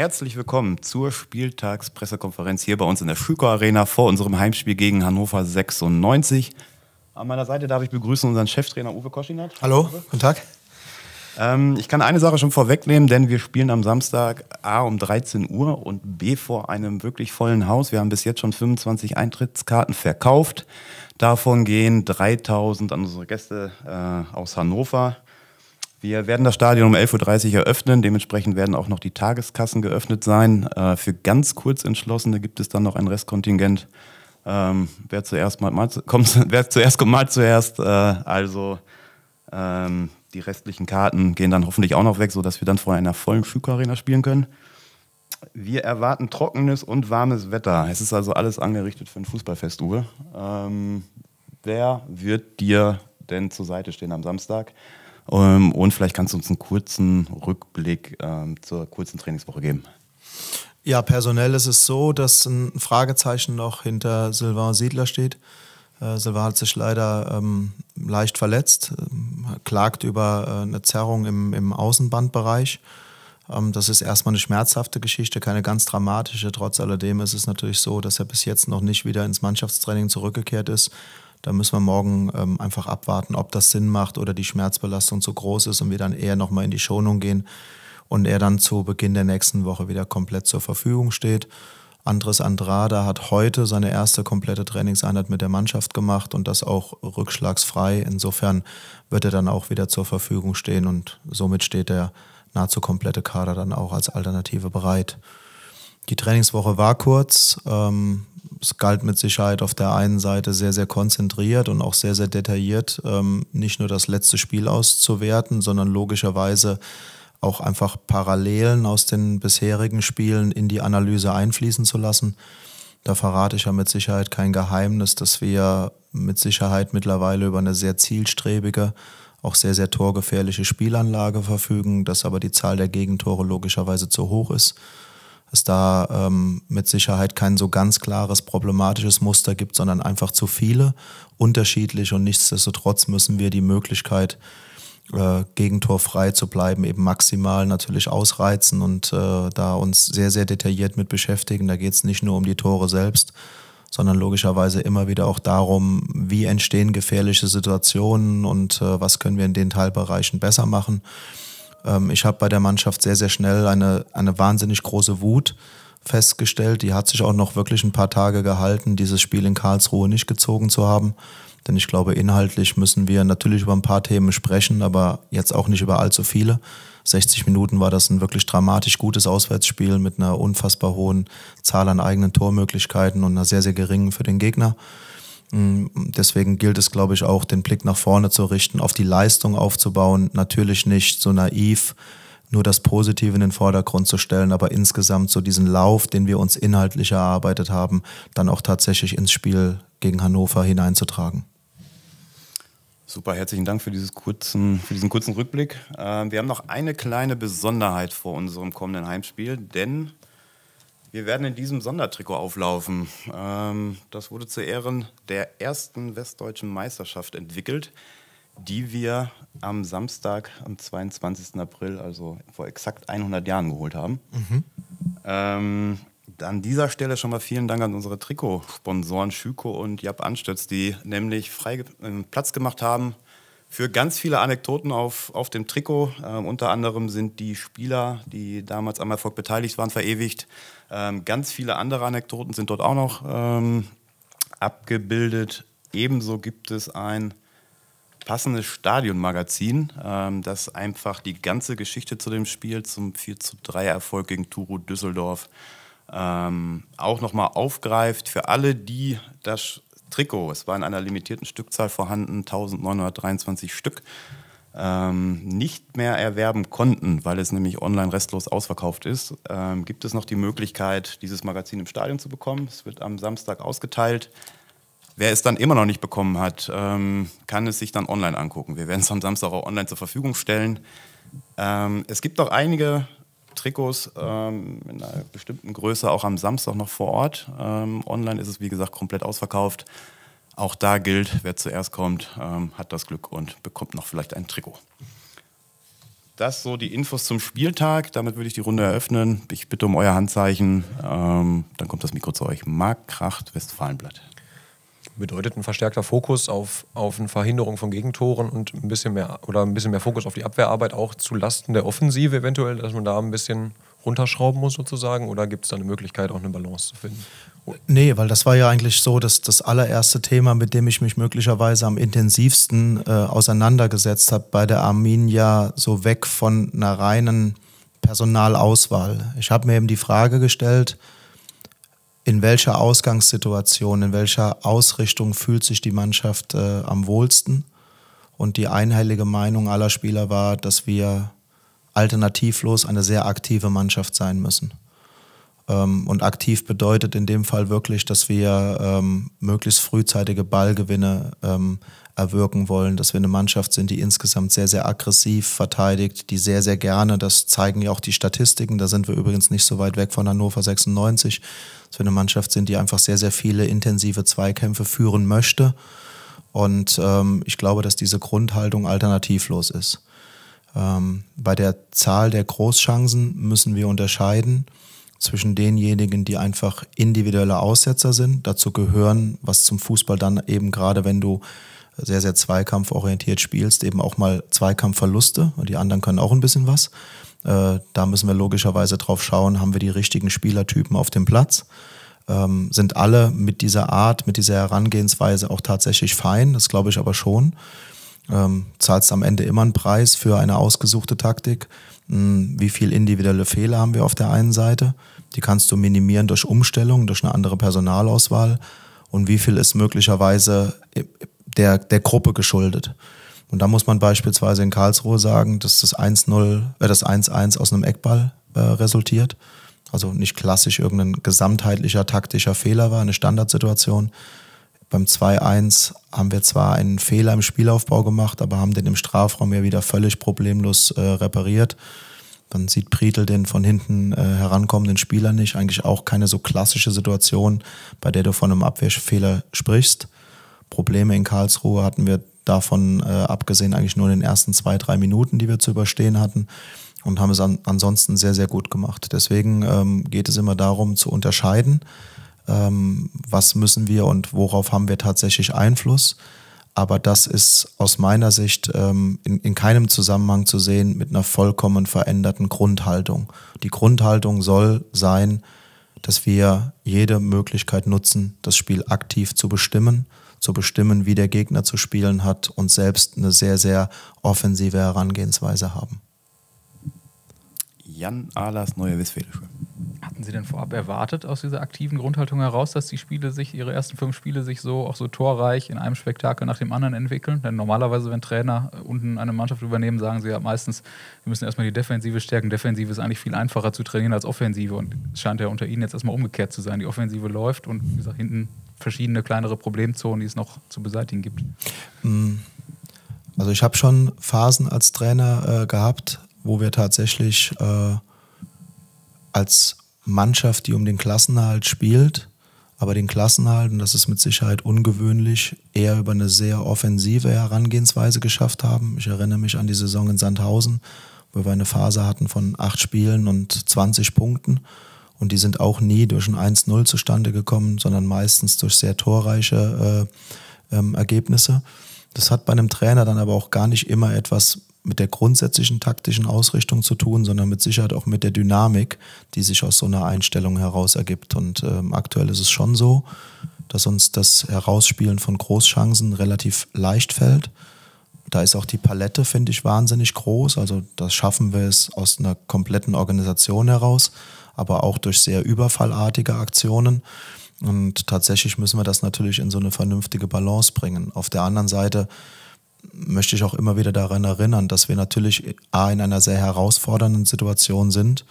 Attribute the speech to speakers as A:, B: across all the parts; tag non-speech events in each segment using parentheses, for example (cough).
A: Herzlich willkommen zur Spieltagspressekonferenz hier bei uns in der Schüko Arena vor unserem Heimspiel gegen Hannover 96. An meiner Seite darf ich begrüßen unseren Cheftrainer Uwe Koschinat. Hallo, guten Tag. Ähm, ich kann eine Sache schon vorwegnehmen, denn wir spielen am Samstag A um 13 Uhr und B vor einem wirklich vollen Haus. Wir haben bis jetzt schon 25 Eintrittskarten verkauft. Davon gehen 3000 an unsere Gäste äh, aus Hannover. Wir werden das Stadion um 11.30 Uhr eröffnen. Dementsprechend werden auch noch die Tageskassen geöffnet sein. Äh, für ganz kurz Entschlossene gibt es dann noch ein Restkontingent. Ähm, wer zuerst mal, mal zu, kommt, (laughs) wer zuerst kommt, mal zuerst. Äh, also ähm, die restlichen Karten gehen dann hoffentlich auch noch weg, sodass wir dann vor einer vollen schüko spielen können. Wir erwarten trockenes und warmes Wetter. Es ist also alles angerichtet für ein Fußballfest, Uwe. Ähm, wer wird dir
B: denn zur Seite stehen am Samstag?
A: Ähm, und vielleicht kannst du uns einen kurzen Rückblick ähm, zur kurzen Trainingswoche geben.
B: Ja, personell ist es so, dass ein Fragezeichen noch hinter Sylvain Siedler steht. Äh, Sylvain hat sich leider ähm, leicht verletzt, äh, klagt über äh, eine Zerrung im, im Außenbandbereich. Ähm, das ist erstmal eine schmerzhafte Geschichte, keine ganz dramatische. Trotz alledem ist es natürlich so, dass er bis jetzt noch nicht wieder ins Mannschaftstraining zurückgekehrt ist da müssen wir morgen ähm, einfach abwarten, ob das Sinn macht oder die Schmerzbelastung zu groß ist und wir dann eher nochmal in die Schonung gehen und er dann zu Beginn der nächsten Woche wieder komplett zur Verfügung steht. Andres Andrada hat heute seine erste komplette Trainingseinheit mit der Mannschaft gemacht und das auch rückschlagsfrei. Insofern wird er dann auch wieder zur Verfügung stehen und somit steht der nahezu komplette Kader dann auch als Alternative bereit. Die Trainingswoche war kurz. Ähm, es galt mit Sicherheit auf der einen Seite sehr, sehr konzentriert und auch sehr, sehr detailliert, ähm, nicht nur das letzte Spiel auszuwerten, sondern logischerweise auch einfach Parallelen aus den bisherigen Spielen in die Analyse einfließen zu lassen. Da verrate ich ja mit Sicherheit kein Geheimnis, dass wir mit Sicherheit mittlerweile über eine sehr zielstrebige, auch sehr, sehr torgefährliche Spielanlage verfügen, dass aber die Zahl der Gegentore logischerweise zu hoch ist es da ähm, mit Sicherheit kein so ganz klares problematisches Muster gibt, sondern einfach zu viele unterschiedlich und nichtsdestotrotz müssen wir die Möglichkeit, äh, gegentorfrei zu bleiben, eben maximal natürlich ausreizen und äh, da uns sehr, sehr detailliert mit beschäftigen. Da geht es nicht nur um die Tore selbst, sondern logischerweise immer wieder auch darum, wie entstehen gefährliche Situationen und äh, was können wir in den Teilbereichen besser machen. Ähm, ich habe bei der Mannschaft sehr, sehr schnell eine, eine wahnsinnig große Wut festgestellt. Die hat sich auch noch wirklich ein paar Tage gehalten, dieses Spiel in Karlsruhe nicht gezogen zu haben. Denn ich glaube, inhaltlich müssen wir natürlich über ein paar Themen sprechen, aber jetzt auch nicht über allzu viele. 60 Minuten war das ein wirklich dramatisch gutes Auswärtsspiel mit einer unfassbar hohen Zahl an eigenen Tormöglichkeiten und einer sehr, sehr geringen für den Gegner. Mm, deswegen gilt es, glaube ich, auch den Blick nach vorne zu richten, auf die Leistung aufzubauen, natürlich nicht so naiv nur das Positive in den Vordergrund zu stellen, aber insgesamt so diesen Lauf, den wir uns inhaltlich erarbeitet haben, dann auch tatsächlich ins Spiel gegen Hannover hineinzutragen. Super,
A: herzlichen Dank für, kurzen, für diesen kurzen Rückblick. Äh, wir haben noch eine kleine Besonderheit vor unserem kommenden Heimspiel, denn wir werden in diesem Sondertrikot auflaufen. Ähm, das wurde zu Ehren der ersten westdeutschen Meisterschaft entwickelt, die wir am Samstag, am 22. April, also vor exakt 100 Jahren geholt haben. Mhm. Ähm, an dieser Stelle schon mal vielen Dank an unsere Trikotsponsoren Schüko und Jap Anstötz, die nämlich frei äh, Platz gemacht haben für ganz viele Anekdoten auf, auf dem Trikot. Ähm, unter anderem sind die Spieler, die damals am Erfolg beteiligt waren, verewigt. Ähm, ganz viele andere Anekdoten sind dort auch noch ähm, abgebildet. Ebenso gibt es ein passendes Stadionmagazin, ähm, das einfach die ganze Geschichte zu dem Spiel, zum 4 3 Erfolg gegen Turo Düsseldorf, ähm, auch nochmal aufgreift. Für alle, die das Trikot. Es war in einer limitierten Stückzahl vorhanden, 1923 Stück, ähm, nicht mehr erwerben konnten, weil es nämlich online restlos ausverkauft ist, ähm, gibt es noch die Möglichkeit, dieses Magazin im Stadion zu bekommen. Es wird am Samstag ausgeteilt. Wer es dann immer noch nicht bekommen hat, ähm, kann es sich dann online angucken. Wir werden es am Samstag auch online zur Verfügung stellen. Ähm, es gibt auch einige Trikots ähm, in einer bestimmten Größe auch am Samstag noch vor Ort. Ähm, online ist es, wie gesagt, komplett ausverkauft. Auch da gilt, wer zuerst kommt, ähm, hat das Glück und bekommt noch vielleicht ein Trikot. Das so die Infos zum Spieltag. Damit würde ich die Runde eröffnen. Ich bitte um euer Handzeichen. Ähm, dann kommt das Mikro zu euch. Marc Kracht, Westfalenblatt
C: bedeutet ein verstärkter Fokus auf, auf eine Verhinderung von Gegentoren und ein bisschen mehr oder ein bisschen mehr Fokus auf die Abwehrarbeit auch zu Lasten der Offensive eventuell, dass man da ein bisschen runterschrauben muss sozusagen oder gibt es da eine Möglichkeit, auch eine Balance zu finden?
B: Oh. Nee, weil das war ja eigentlich so dass das allererste Thema, mit dem ich mich möglicherweise am intensivsten äh, auseinandergesetzt habe bei der Arminia, so weg von einer reinen Personalauswahl. Ich habe mir eben die Frage gestellt, in welcher Ausgangssituation, in welcher Ausrichtung fühlt sich die Mannschaft äh, am wohlsten. Und die einhellige Meinung aller Spieler war, dass wir alternativlos eine sehr aktive Mannschaft sein müssen. Ähm, und aktiv bedeutet in dem Fall wirklich, dass wir ähm, möglichst frühzeitige Ballgewinne ähm, erwirken wollen, dass wir eine Mannschaft sind, die insgesamt sehr, sehr aggressiv verteidigt, die sehr, sehr gerne, das zeigen ja auch die Statistiken, da sind wir übrigens nicht so weit weg von Hannover 96, dass wir eine Mannschaft sind, die einfach sehr, sehr viele intensive Zweikämpfe führen möchte. Und ähm, ich glaube, dass diese Grundhaltung alternativlos ist. Ähm, bei der Zahl der Großchancen müssen wir unterscheiden zwischen denjenigen, die einfach individuelle Aussetzer sind. Dazu gehören, was zum Fußball dann eben gerade, wenn du sehr, sehr zweikampforientiert spielst, eben auch mal Zweikampfverluste und die anderen können auch ein bisschen was. Äh, da müssen wir logischerweise drauf schauen, haben wir die richtigen Spielertypen auf dem Platz. Ähm, sind alle mit dieser Art, mit dieser Herangehensweise auch tatsächlich fein, das glaube ich aber schon. Ähm, zahlst am Ende immer einen Preis für eine ausgesuchte Taktik. Hm, wie viel individuelle Fehler haben wir auf der einen Seite? Die kannst du minimieren durch Umstellung, durch eine andere Personalauswahl. Und wie viel ist möglicherweise der, der Gruppe geschuldet. Und da muss man beispielsweise in Karlsruhe sagen, dass das 1-0, äh, das 1-1 aus einem Eckball äh, resultiert. Also nicht klassisch irgendein gesamtheitlicher taktischer Fehler war, eine Standardsituation. Beim 2-1 haben wir zwar einen Fehler im Spielaufbau gemacht, aber haben den im Strafraum ja wieder völlig problemlos äh, repariert. Dann sieht Prietl den von hinten äh, herankommenden Spieler nicht. Eigentlich auch keine so klassische Situation, bei der du von einem Abwehrfehler sprichst. Probleme in Karlsruhe hatten wir davon äh, abgesehen eigentlich nur in den ersten zwei, drei Minuten, die wir zu überstehen hatten und haben es an, ansonsten sehr, sehr gut gemacht. Deswegen ähm, geht es immer darum zu unterscheiden, ähm, was müssen wir und worauf haben wir tatsächlich Einfluss. Aber das ist aus meiner Sicht ähm, in, in keinem Zusammenhang zu sehen mit einer vollkommen veränderten Grundhaltung. Die Grundhaltung soll sein, dass wir jede Möglichkeit nutzen, das Spiel aktiv zu bestimmen zu bestimmen, wie der Gegner zu spielen hat und selbst eine sehr, sehr offensive Herangehensweise haben. Jan
A: Ahlers Neue
B: Westfälische.
D: Hatten Sie denn vorab erwartet aus dieser aktiven Grundhaltung heraus, dass die Spiele sich, Ihre ersten fünf Spiele sich so auch so torreich in einem Spektakel nach dem anderen entwickeln? Denn normalerweise, wenn Trainer unten eine Mannschaft übernehmen, sagen sie ja meistens, wir müssen erstmal die Defensive stärken. Defensive ist eigentlich viel einfacher zu trainieren als Offensive und es scheint ja unter Ihnen jetzt erstmal umgekehrt zu sein. Die Offensive läuft und wie gesagt, hinten verschiedene kleinere Problemzonen, die es noch zu beseitigen gibt.
B: Mm. Also ich habe schon Phasen als Trainer äh, gehabt, wo wir tatsächlich äh, als Mannschaft, die um den Klassenerhalt spielt, aber den Klassenerhalt, und das ist mit Sicherheit ungewöhnlich, eher über eine sehr offensive Herangehensweise geschafft haben. Ich erinnere mich an die Saison in Sandhausen, wo wir eine Phase hatten von acht Spielen und 20 Punkten. Und die sind auch nie durch ein 1-0 zustande gekommen, sondern meistens durch sehr torreiche äh, ähm, Ergebnisse. Das hat bei einem Trainer dann aber auch gar nicht immer etwas mit der grundsätzlichen taktischen Ausrichtung zu tun, sondern mit Sicherheit auch mit der Dynamik, die sich aus so einer Einstellung heraus ergibt. Und ähm, aktuell ist es schon so, dass uns das Herausspielen von Großchancen relativ leicht fällt. Da ist auch die Palette, finde ich, wahnsinnig groß. Also das schaffen wir es aus einer kompletten Organisation heraus, aber auch durch sehr überfallartige Aktionen. Und tatsächlich müssen wir das natürlich in so eine vernünftige Balance bringen. Auf der anderen Seite möchte ich auch immer wieder daran erinnern, dass wir natürlich A, in einer sehr herausfordernden Situation sind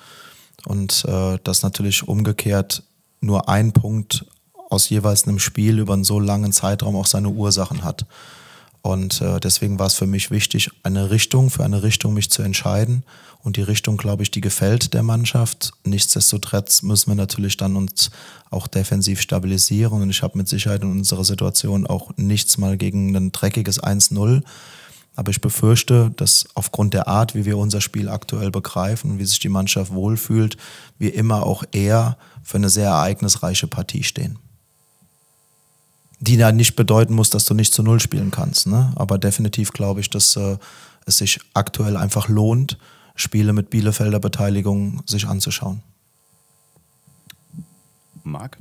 B: und äh, dass natürlich umgekehrt nur ein Punkt aus jeweils einem Spiel über einen so langen Zeitraum auch seine Ursachen hat. Und äh, deswegen war es für mich wichtig, eine Richtung, für eine Richtung mich zu entscheiden. Und die Richtung, glaube ich, die gefällt der Mannschaft. Nichtsdestotrotz müssen wir natürlich dann uns auch defensiv stabilisieren. Und ich habe mit Sicherheit in unserer Situation auch nichts mal gegen ein dreckiges 1-0. Aber ich befürchte, dass aufgrund der Art, wie wir unser Spiel aktuell begreifen und wie sich die Mannschaft wohlfühlt, wir immer auch eher für eine sehr ereignisreiche Partie stehen die ja nicht bedeuten muss, dass du nicht zu Null spielen kannst. Ne? Aber definitiv glaube ich, dass äh, es sich aktuell einfach lohnt, Spiele mit Bielefelder Beteiligung sich anzuschauen. Marc?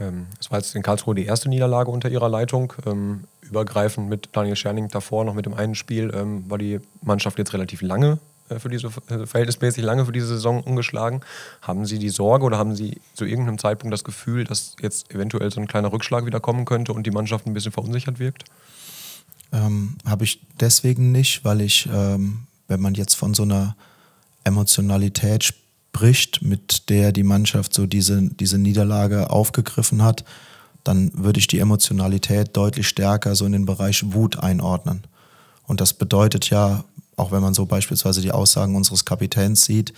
C: Ähm, es war jetzt in Karlsruhe die erste Niederlage unter ihrer Leitung. Ähm, übergreifend mit Daniel Scherning davor, noch mit dem einen Spiel, ähm, war die Mannschaft jetzt relativ lange äh, für diese äh, verhältnismäßig lange für diese Saison ungeschlagen. Haben Sie die Sorge oder haben Sie zu irgendeinem Zeitpunkt das Gefühl, dass jetzt eventuell so ein kleiner Rückschlag wieder kommen könnte und die Mannschaft ein bisschen verunsichert wirkt?
B: Ähm, Habe ich deswegen nicht, weil ich, ähm, wenn man jetzt von so einer Emotionalität spricht, mit der die Mannschaft so diese, diese Niederlage aufgegriffen hat, dann würde ich die Emotionalität deutlich stärker so in den Bereich Wut einordnen. Und das bedeutet ja auch wenn man so beispielsweise die Aussagen unseres Kapitäns sieht,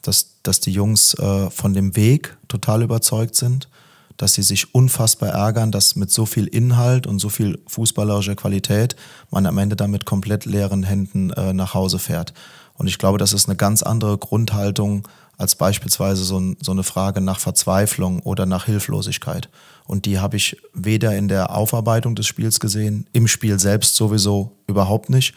B: dass, dass die Jungs äh, von dem Weg total überzeugt sind, dass sie sich unfassbar ärgern, dass mit so viel Inhalt und so viel fußballerischer Qualität man am Ende damit komplett leeren Händen äh, nach Hause fährt. Und ich glaube, das ist eine ganz andere Grundhaltung als beispielsweise so, so eine Frage nach Verzweiflung oder nach Hilflosigkeit. Und die habe ich weder in der Aufarbeitung des Spiels gesehen, im Spiel selbst sowieso überhaupt nicht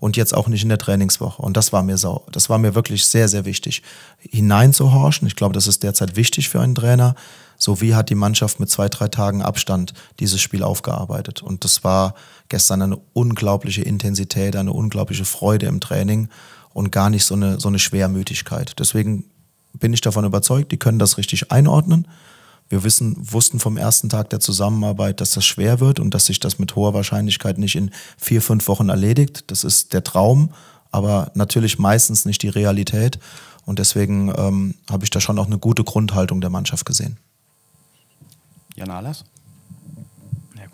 B: und jetzt auch nicht in der Trainingswoche. Und das war mir sau, das war mir wirklich sehr, sehr wichtig, hineinzuhorchen. Ich glaube, das ist derzeit wichtig für einen Trainer. So wie hat die Mannschaft mit zwei, drei Tagen Abstand dieses Spiel aufgearbeitet. Und das war gestern eine unglaubliche Intensität, eine unglaubliche Freude im Training und gar nicht so eine, so eine Schwermütigkeit. Deswegen bin ich davon überzeugt, die können das richtig einordnen. Wir wissen, wussten vom ersten Tag der Zusammenarbeit, dass das schwer wird und dass sich das mit hoher Wahrscheinlichkeit nicht in vier, fünf Wochen erledigt. Das ist der Traum, aber natürlich meistens nicht die Realität. Und deswegen ähm, habe ich da schon auch eine gute Grundhaltung der Mannschaft gesehen.
D: Jan Ahlers?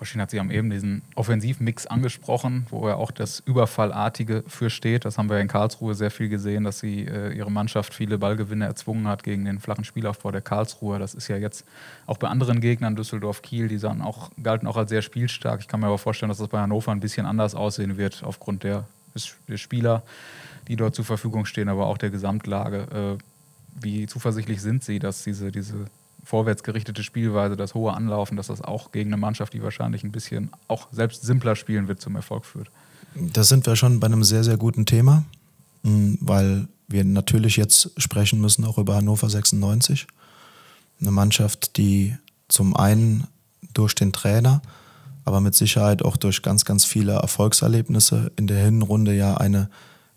D: Faschin hat Sie haben eben diesen Offensivmix angesprochen, wo ja auch das Überfallartige für steht. Das haben wir in Karlsruhe sehr viel gesehen, dass sie äh, ihre Mannschaft viele Ballgewinne erzwungen hat gegen den flachen Spielaufbau der Karlsruhe. Das ist ja jetzt auch bei anderen Gegnern, Düsseldorf, Kiel, die sahen auch, galten auch als sehr spielstark. Ich kann mir aber vorstellen, dass das bei Hannover ein bisschen anders aussehen wird aufgrund der, der Spieler, die dort zur Verfügung stehen, aber auch der Gesamtlage. Äh, wie zuversichtlich sind Sie, dass diese, diese vorwärtsgerichtete Spielweise, das hohe Anlaufen, dass das auch gegen eine Mannschaft, die wahrscheinlich ein bisschen auch selbst simpler spielen wird, zum Erfolg führt.
B: Da sind wir schon bei einem sehr, sehr guten Thema, hm, weil wir natürlich jetzt sprechen müssen auch über Hannover 96. Eine Mannschaft, die zum einen durch den Trainer, aber mit Sicherheit auch durch ganz, ganz viele Erfolgserlebnisse in der Hinrunde ja eine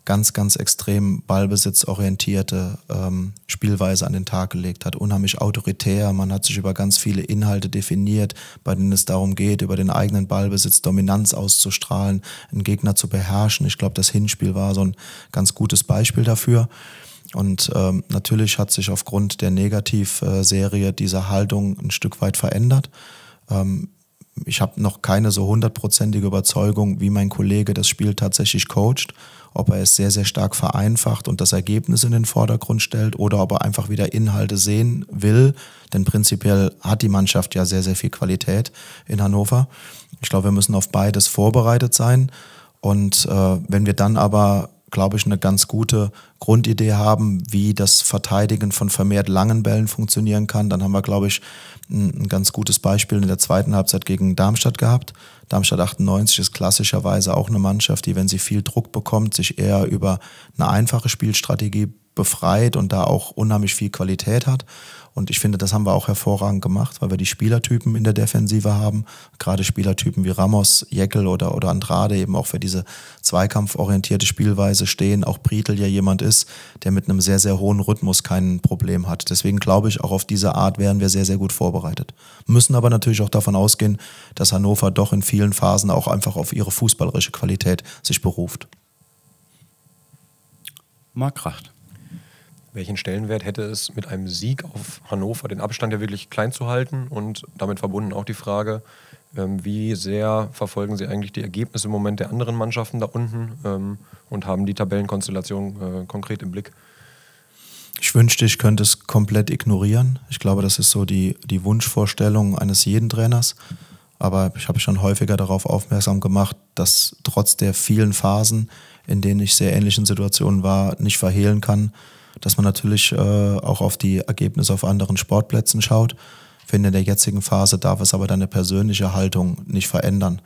B: ganz, ganz extrem ballbesitzorientierte ähm, Spielweise an den Tag gelegt hat. Unheimlich autoritär. Man hat sich über ganz viele Inhalte definiert, bei denen es darum geht, über den eigenen Ballbesitz Dominanz auszustrahlen, einen Gegner zu beherrschen. Ich glaube, das Hinspiel war so ein ganz gutes Beispiel dafür. Und ähm, natürlich hat sich aufgrund der Negativserie diese Haltung ein Stück weit verändert. Ähm, ich habe noch keine so hundertprozentige Überzeugung, wie mein Kollege das Spiel tatsächlich coacht ob er es sehr, sehr stark vereinfacht und das Ergebnis in den Vordergrund stellt oder ob er einfach wieder Inhalte sehen will. Denn prinzipiell hat die Mannschaft ja sehr, sehr viel Qualität in Hannover. Ich glaube, wir müssen auf beides vorbereitet sein. Und äh, wenn wir dann aber glaube ich, eine ganz gute Grundidee haben, wie das Verteidigen von vermehrt langen Bällen funktionieren kann. Dann haben wir, glaube ich, ein, ein ganz gutes Beispiel in der zweiten Halbzeit gegen Darmstadt gehabt. Darmstadt 98 ist klassischerweise auch eine Mannschaft, die, wenn sie viel Druck bekommt, sich eher über eine einfache Spielstrategie befreit und da auch unheimlich viel Qualität hat. Und ich finde, das haben wir auch hervorragend gemacht, weil wir die Spielertypen in der Defensive haben. Gerade Spielertypen wie Ramos, Jeckel oder, oder Andrade eben auch für diese zweikampforientierte Spielweise stehen. Auch Britel ja jemand ist, der mit einem sehr, sehr hohen Rhythmus kein Problem hat. Deswegen glaube ich, auch auf diese Art wären wir sehr, sehr gut vorbereitet. Müssen aber natürlich auch davon ausgehen, dass Hannover doch in vielen Phasen auch einfach auf ihre fußballerische Qualität sich beruft. Mark Kracht.
C: Welchen Stellenwert hätte es, mit einem Sieg auf Hannover den Abstand ja wirklich klein zu halten? Und damit verbunden auch die Frage, ähm, wie sehr verfolgen Sie eigentlich die Ergebnisse im Moment der anderen Mannschaften da unten ähm, und haben die Tabellenkonstellation äh, konkret im Blick?
B: Ich wünschte, ich könnte es komplett ignorieren. Ich glaube, das ist so die, die Wunschvorstellung eines jeden Trainers. Aber ich habe schon häufiger darauf aufmerksam gemacht, dass trotz der vielen Phasen, in denen ich sehr ähnlichen Situationen war, nicht verhehlen kann, dass man natürlich äh, auch auf die Ergebnisse auf anderen Sportplätzen schaut. Ich finde, in der jetzigen Phase darf es aber deine persönliche Haltung nicht verändern.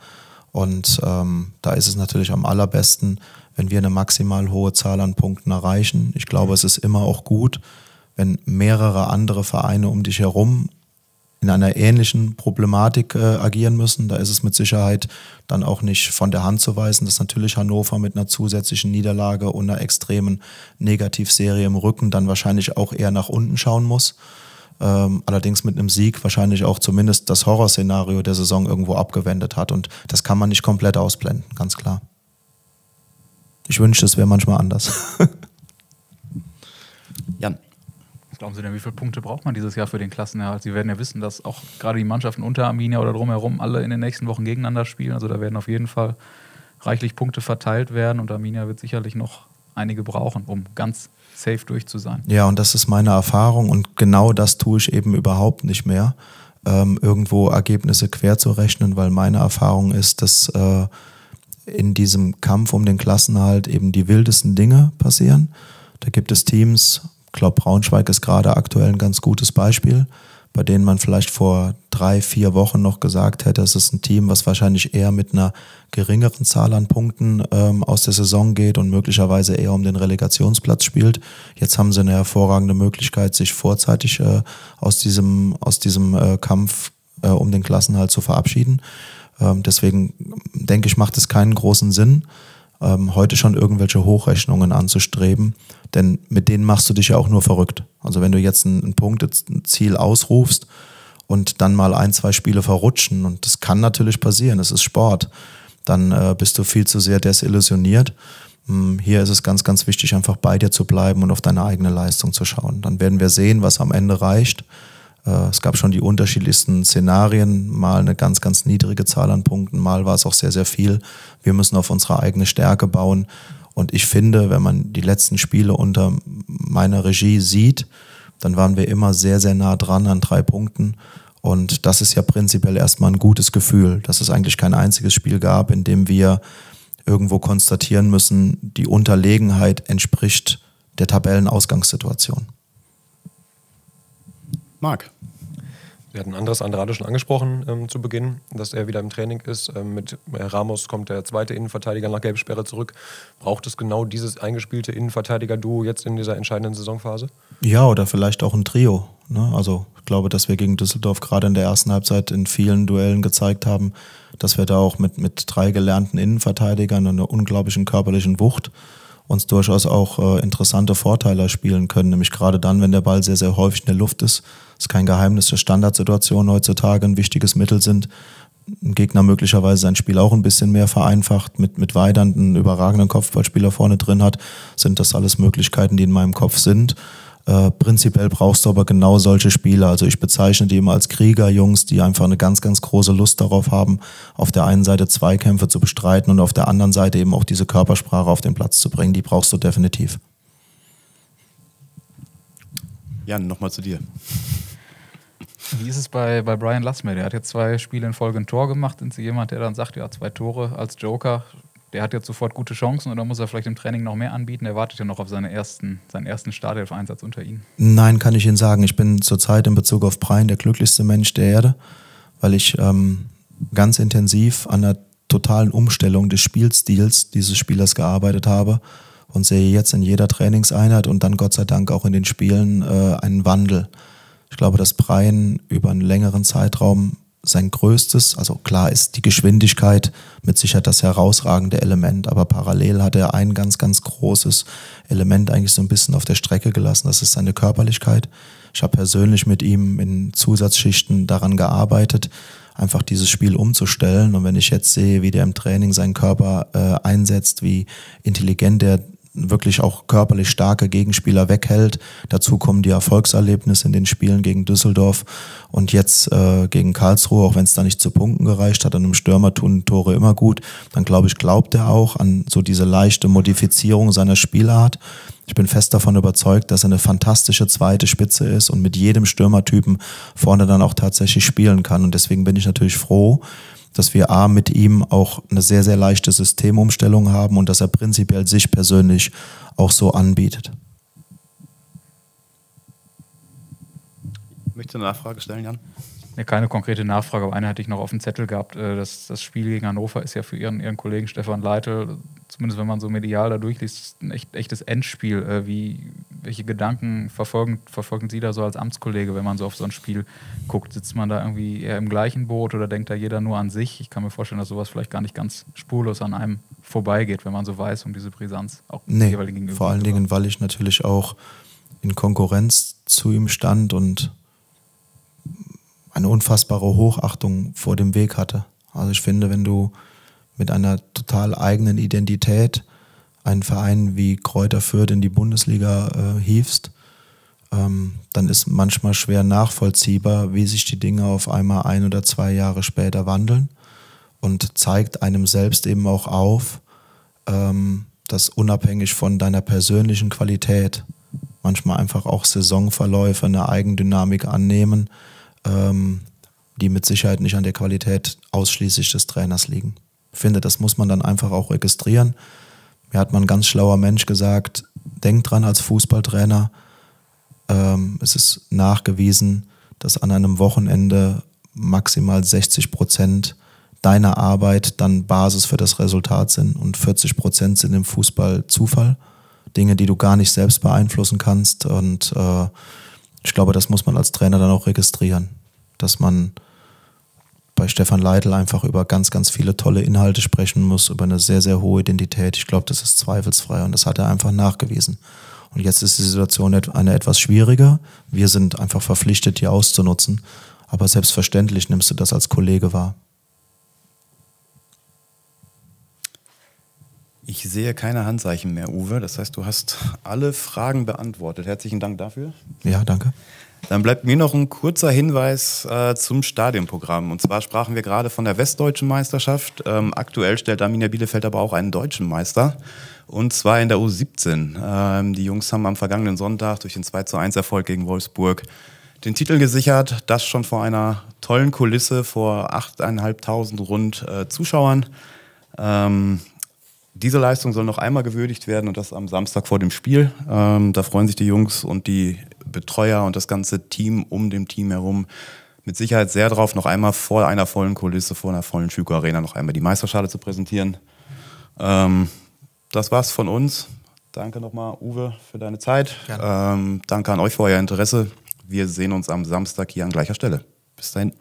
B: Und ähm, da ist es natürlich am allerbesten, wenn wir eine maximal hohe Zahl an Punkten erreichen. Ich glaube, mhm. es ist immer auch gut, wenn mehrere andere Vereine um dich herum in einer ähnlichen Problematik äh, agieren müssen. Da ist es mit Sicherheit dann auch nicht von der Hand zu weisen, dass natürlich Hannover mit einer zusätzlichen Niederlage und einer extremen Negativserie im Rücken dann wahrscheinlich auch eher nach unten schauen muss. Ähm, allerdings mit einem Sieg wahrscheinlich auch zumindest das Horrorszenario der Saison irgendwo abgewendet hat. Und das kann man nicht komplett ausblenden, ganz klar. Ich wünschte, es wäre manchmal anders.
D: (laughs) Jan. Glauben Sie denn, wie viele Punkte braucht man dieses Jahr für den Klassenerhalt? Sie werden ja wissen, dass auch gerade die Mannschaften unter Arminia oder drumherum alle in den nächsten Wochen gegeneinander spielen. Also da werden auf jeden Fall reichlich Punkte verteilt werden und Arminia wird sicherlich noch einige brauchen, um ganz safe durch zu sein.
B: Ja, und das ist meine Erfahrung und genau das tue ich eben überhaupt nicht mehr, ähm, irgendwo Ergebnisse quer zu rechnen, weil meine Erfahrung ist, dass äh, in diesem Kampf um den Klassenerhalt eben die wildesten Dinge passieren. Da gibt es Teams, ich glaube, Braunschweig ist gerade aktuell ein ganz gutes Beispiel, bei denen man vielleicht vor drei, vier Wochen noch gesagt hätte, es ist ein Team, was wahrscheinlich eher mit einer geringeren Zahl an Punkten ähm, aus der Saison geht und möglicherweise eher um den Relegationsplatz spielt. Jetzt haben sie eine hervorragende Möglichkeit, sich vorzeitig äh, aus diesem, aus diesem äh, Kampf äh, um den Klassenhalt zu verabschieden. Ähm, deswegen denke ich, macht es keinen großen Sinn, ähm, heute schon irgendwelche Hochrechnungen anzustreben, denn mit denen machst du dich ja auch nur verrückt. Also wenn du jetzt ein, ein Punkt, ausrufst und dann mal ein, zwei Spiele verrutschen, und das kann natürlich passieren, es ist Sport, dann äh, bist du viel zu sehr desillusioniert. Hm, hier ist es ganz, ganz wichtig, einfach bei dir zu bleiben und auf deine eigene Leistung zu schauen. Dann werden wir sehen, was am Ende reicht. Äh, es gab schon die unterschiedlichsten Szenarien, mal eine ganz, ganz niedrige Zahl an Punkten, mal war es auch sehr, sehr viel. Wir müssen auf unsere eigene Stärke bauen. Und ich finde, wenn man die letzten Spiele unter meiner Regie sieht, dann waren wir immer sehr, sehr nah dran an drei Punkten. Und das ist ja prinzipiell erstmal ein gutes Gefühl, dass es eigentlich kein einziges Spiel gab, in dem wir irgendwo konstatieren müssen, die Unterlegenheit entspricht der Tabellenausgangssituation.
A: Marc.
C: Wir hatten anderes Andrade schon angesprochen ähm, zu Beginn, dass er wieder im Training ist. Ähm, mit äh, Ramos kommt der zweite Innenverteidiger nach Gelbsperre zurück. Braucht es genau dieses eingespielte Innenverteidiger-Duo jetzt in dieser entscheidenden Saisonphase?
B: Ja, oder vielleicht auch ein Trio. Ne? Also ich glaube, dass wir gegen Düsseldorf gerade in der ersten Halbzeit in vielen Duellen gezeigt haben, dass wir da auch mit, mit drei gelernten Innenverteidigern und einer unglaublichen körperlichen Wucht uns durchaus auch äh, interessante Vorteile spielen können, nämlich gerade dann, wenn der Ball sehr, sehr häufig in der Luft ist. Das ist kein Geheimnis, dass Standardsituationen heutzutage ein wichtiges Mittel sind. Ein Gegner möglicherweise sein Spiel auch ein bisschen mehr vereinfacht, mit, mit Weidern überragenden Kopfballspieler vorne drin hat, sind das alles Möglichkeiten, die in meinem Kopf sind. Äh, prinzipiell brauchst du aber genau solche Spieler. Also ich bezeichne die immer als Kriegerjungs, die einfach eine ganz, ganz große Lust darauf haben, auf der einen Seite Zweikämpfe zu bestreiten und auf der anderen Seite eben auch diese Körpersprache auf den Platz zu bringen. Die brauchst du definitiv.
D: Jan, nochmal zu dir. Wie ist es bei, bei Brian Lassmer? Der hat jetzt zwei Spiele in Folge ein Tor gemacht. Sind Sie jemand, der dann sagt, ja, zwei Tore als Joker, der hat jetzt sofort gute Chancen oder muss er vielleicht im Training noch mehr anbieten? Er wartet ja noch auf seine ersten, seinen ersten Startelf-Einsatz unter
B: Ihnen. Nein, kann ich Ihnen sagen. Ich bin zurzeit in Bezug auf Brian der glücklichste Mensch der Erde, weil ich ähm, ganz intensiv an der totalen Umstellung des Spielstils dieses Spielers gearbeitet habe und sehe jetzt in jeder Trainingseinheit und dann Gott sei Dank auch in den Spielen äh, einen Wandel. Ich glaube, dass Brian über einen längeren Zeitraum sein größtes, also klar ist die Geschwindigkeit mit Sicherheit das herausragende Element, aber parallel hat er ein ganz, ganz großes Element eigentlich so ein bisschen auf der Strecke gelassen, das ist seine Körperlichkeit. Ich habe persönlich mit ihm in Zusatzschichten daran gearbeitet, einfach dieses Spiel umzustellen. Und wenn ich jetzt sehe, wie der im Training seinen Körper äh, einsetzt, wie intelligent er wirklich auch körperlich starke Gegenspieler weghält. Dazu kommen die Erfolgserlebnisse in den Spielen gegen Düsseldorf und jetzt äh, gegen Karlsruhe, auch wenn es da nicht zu Punkten gereicht hat. An einem Stürmer tun Tore immer gut. Dann glaube ich, glaubt er auch an so diese leichte Modifizierung seiner Spielart. Ich bin fest davon überzeugt, dass er eine fantastische zweite Spitze ist und mit jedem Stürmertypen vorne dann auch tatsächlich spielen kann. Und deswegen bin ich natürlich froh, dass wir A, mit ihm auch eine sehr, sehr leichte Systemumstellung haben und dass er prinzipiell sich persönlich auch so anbietet.
D: Möchtest du eine Nachfrage stellen, Jan? Nee, keine konkrete Nachfrage, aber eine hatte ich noch auf dem Zettel gehabt. Äh, das, das Spiel gegen Hannover ist ja für ihren, ihren Kollegen Stefan Leitel, zumindest wenn man so medial da durchliest, ein echt, echtes Endspiel. Äh, wie, welche Gedanken verfolgen, verfolgen Sie da so als Amtskollege, wenn man so auf so ein Spiel guckt? Sitzt man da irgendwie eher im gleichen Boot oder denkt da jeder nur an sich? Ich kann mir vorstellen, dass sowas vielleicht gar nicht ganz spurlos an einem vorbeigeht, wenn man so weiß um diese Brisanz. Auch nee, jeweiligen gegenüber. vor allen
B: Dingen, weil ich natürlich auch in Konkurrenz zu ihm stand und eine unfassbare Hochachtung vor dem Weg hatte. Also ich finde, wenn du mit einer total eigenen Identität einen Verein wie Kräuter Fürth in die Bundesliga äh, hiefst, ähm, dann ist manchmal schwer nachvollziehbar, wie sich die Dinge auf einmal ein oder zwei Jahre später wandeln und zeigt einem selbst eben auch auf, ähm, dass unabhängig von deiner persönlichen Qualität manchmal einfach auch Saisonverläufe eine Eigendynamik annehmen, ähm, die mit Sicherheit nicht an der Qualität ausschließlich des Trainers liegen. Ich finde, das muss man dann einfach auch registrieren. Mir hat mal ein ganz schlauer Mensch gesagt, denk dran als Fußballtrainer, ähm, es ist nachgewiesen, dass an einem Wochenende maximal 60 Prozent deiner Arbeit dann Basis für das Resultat sind und 40 Prozent sind im Fußball Zufall. Dinge, die du gar nicht selbst beeinflussen kannst. Und äh, ich glaube, das muss man als Trainer dann auch registrieren, dass man bei Stefan Leitl einfach über ganz, ganz viele tolle Inhalte sprechen muss, über eine sehr, sehr hohe Identität. Ich glaube, das ist zweifelsfrei und das hat er einfach nachgewiesen. Und jetzt ist die Situation eine etwas schwieriger. Wir sind einfach verpflichtet, die auszunutzen. Aber selbstverständlich nimmst du das als Kollege wahr.
A: Ich sehe keine Handzeichen mehr, Uwe. Das heißt, du hast alle Fragen beantwortet. Herzlichen Dank dafür. Ja, danke. Dann bleibt mir noch ein kurzer Hinweis äh, zum Stadionprogramm. Und zwar sprachen wir gerade von der westdeutschen Meisterschaft. Ähm, aktuell stellt Arminia Bielefeld aber auch einen deutschen Meister. Und zwar in der U17. Ähm, die Jungs haben am vergangenen Sonntag durch den 2 zu 1 Erfolg gegen Wolfsburg den Titel gesichert. Das schon vor einer tollen Kulisse, vor 8.500 rund äh, Zuschauern. Ähm, diese Leistung soll noch einmal gewürdigt werden und das am Samstag vor dem Spiel. Ähm, da freuen sich die Jungs und die Betreuer und das ganze Team um dem Team herum mit Sicherheit sehr drauf, noch einmal vor einer vollen Kulisse, vor einer vollen Schüko Arena noch einmal die Meisterschale zu präsentieren. Ähm, das war's von uns. Danke nochmal, Uwe, für deine Zeit. Ähm, danke an euch für euer Interesse. Wir sehen uns am Samstag hier an gleicher Stelle. Bis dahin.